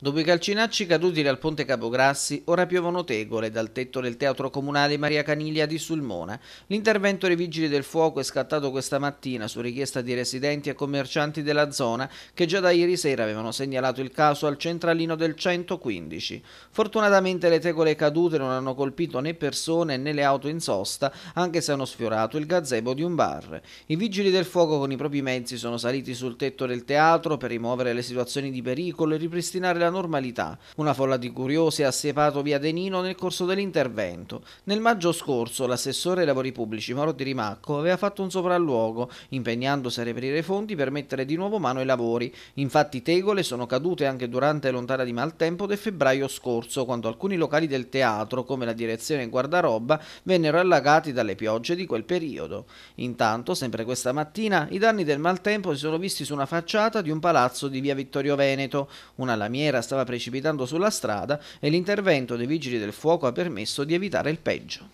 Dopo i calcinacci caduti dal ponte Capograssi, ora piovono tegole dal tetto del teatro comunale Maria Caniglia di Sulmona. L'intervento dei vigili del fuoco è scattato questa mattina su richiesta di residenti e commercianti della zona che già da ieri sera avevano segnalato il caso al centralino del 115. Fortunatamente le tegole cadute non hanno colpito né persone né le auto in sosta, anche se hanno sfiorato il gazebo di un bar. I vigili del fuoco con i propri mezzi sono saliti sul tetto del teatro per rimuovere le situazioni di pericolo e ripristinare la della normalità. Una folla di curiosi ha sepato via Denino nel corso dell'intervento. Nel maggio scorso l'assessore ai lavori pubblici Moro Di Rimacco aveva fatto un sopralluogo, impegnandosi a reperire fondi per mettere di nuovo mano ai lavori. Infatti tegole sono cadute anche durante l'ontana di maltempo del febbraio scorso, quando alcuni locali del teatro, come la direzione Guardaroba, vennero allagati dalle piogge di quel periodo. Intanto, sempre questa mattina, i danni del maltempo si sono visti su una facciata di un palazzo di via Vittorio Veneto. Una lamiera carrelliera stava precipitando sulla strada e l'intervento dei vigili del fuoco ha permesso di evitare il peggio.